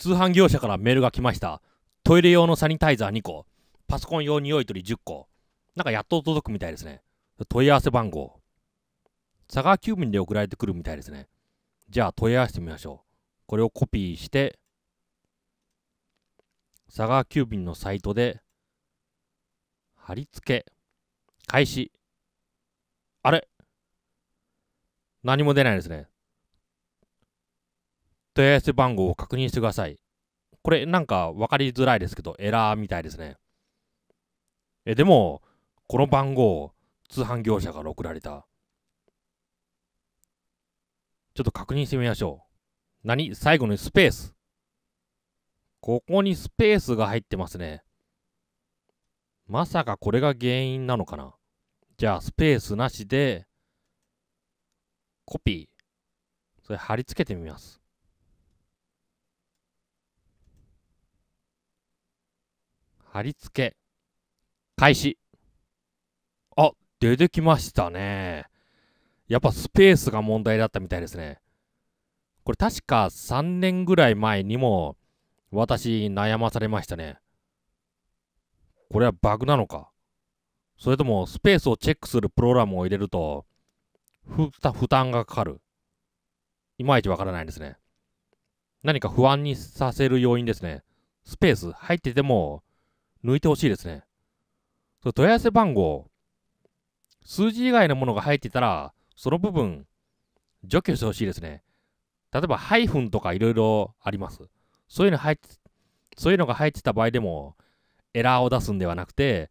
通販業者からメールが来ました。トイレ用のサニタイザー2個、パソコン用匂い取り10個。なんかやっと届くみたいですね。問い合わせ番号。佐川急便で送られてくるみたいですね。じゃあ問い合わせてみましょう。これをコピーして、佐川急便のサイトで、貼り付け、開始。あれ何も出ないですね。問い合わせ番号を確認してください。これなんか分かりづらいですけど、エラーみたいですね。え、でも、この番号、通販業者から送られた。ちょっと確認してみましょう。何最後にスペース。ここにスペースが入ってますね。まさかこれが原因なのかなじゃあ、スペースなしで、コピー。それ貼り付けてみます。貼り付け、開始。あ、出てきましたね。やっぱスペースが問題だったみたいですね。これ確か3年ぐらい前にも私悩まされましたね。これはバグなのかそれともスペースをチェックするプログラムを入れると負担がかかるいまいちわからないですね。何か不安にさせる要因ですね。スペース入ってても抜いてほしいですね。そ問い合わせ番号、数字以外のものが入ってたら、その部分、除去してほしいですね。例えば、ハイフンとかいろいろあります。そういうの入って、そういうのが入ってた場合でも、エラーを出すんではなくて、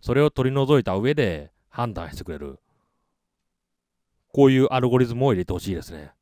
それを取り除いた上で判断してくれる。こういうアルゴリズムを入れてほしいですね。